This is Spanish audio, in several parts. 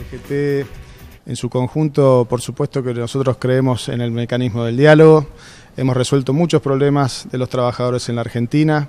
CGT en su conjunto, por supuesto que nosotros creemos en el mecanismo del diálogo. Hemos resuelto muchos problemas de los trabajadores en la Argentina,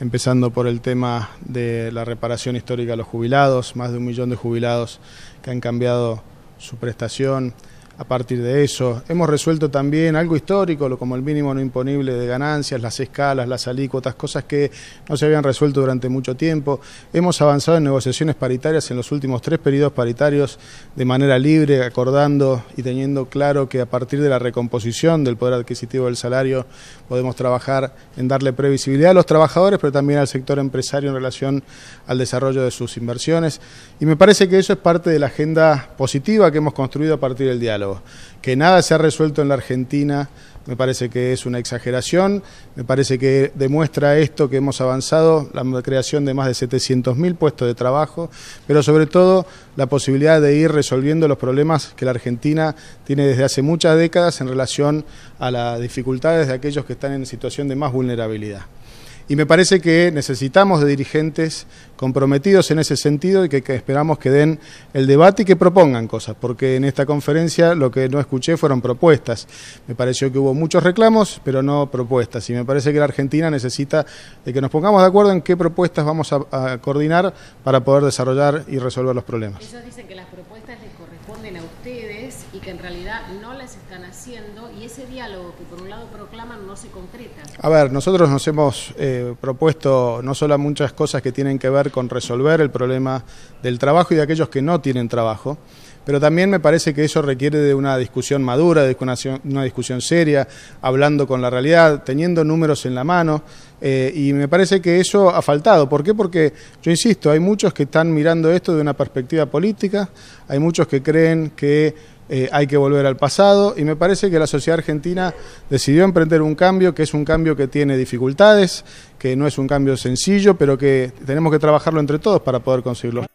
empezando por el tema de la reparación histórica a los jubilados, más de un millón de jubilados que han cambiado su prestación a partir de eso. Hemos resuelto también algo histórico, como el mínimo no imponible de ganancias, las escalas, las alícuotas, cosas que no se habían resuelto durante mucho tiempo. Hemos avanzado en negociaciones paritarias en los últimos tres periodos paritarios de manera libre, acordando y teniendo claro que a partir de la recomposición del poder adquisitivo del salario podemos trabajar en darle previsibilidad a los trabajadores, pero también al sector empresario en relación al desarrollo de sus inversiones. Y me parece que eso es parte de la agenda positiva que hemos construido a partir del diálogo. Que nada se ha resuelto en la Argentina me parece que es una exageración, me parece que demuestra esto que hemos avanzado, la creación de más de 700.000 puestos de trabajo, pero sobre todo la posibilidad de ir resolviendo los problemas que la Argentina tiene desde hace muchas décadas en relación a las dificultades de aquellos que están en situación de más vulnerabilidad. Y me parece que necesitamos de dirigentes comprometidos en ese sentido y que, esperamos que den el debate y que propongan cosas, porque en esta conferencia lo que no escuché fueron propuestas. Me pareció que hubo muchos reclamos, pero no propuestas. Y me parece que la Argentina necesita de que nos pongamos de acuerdo en qué propuestas vamos a, coordinar para poder desarrollar y resolver los problemas. Ellos dicen que las propuestas les corresponden a ustedes y que en realidad no las están haciendo y ese diálogo que por un lado proclaman no se concreta. A ver, nosotros nos hemos... Eh, propuesto no solo muchas cosas que tienen que ver con resolver el problema del trabajo y de aquellos que no tienen trabajo, pero también me parece que eso requiere de una discusión madura, de una, discusión seria, hablando con la realidad, teniendo números en la mano, eh, y me parece que eso ha faltado. ¿Por qué? Porque, yo insisto, hay muchos que están mirando esto de una perspectiva política, hay muchos que creen que eh, hay que volver al pasado y me parece que la sociedad argentina decidió emprender un cambio que es un cambio que tiene dificultades, que no es un cambio sencillo, pero que tenemos que trabajarlo entre todos para poder conseguirlo.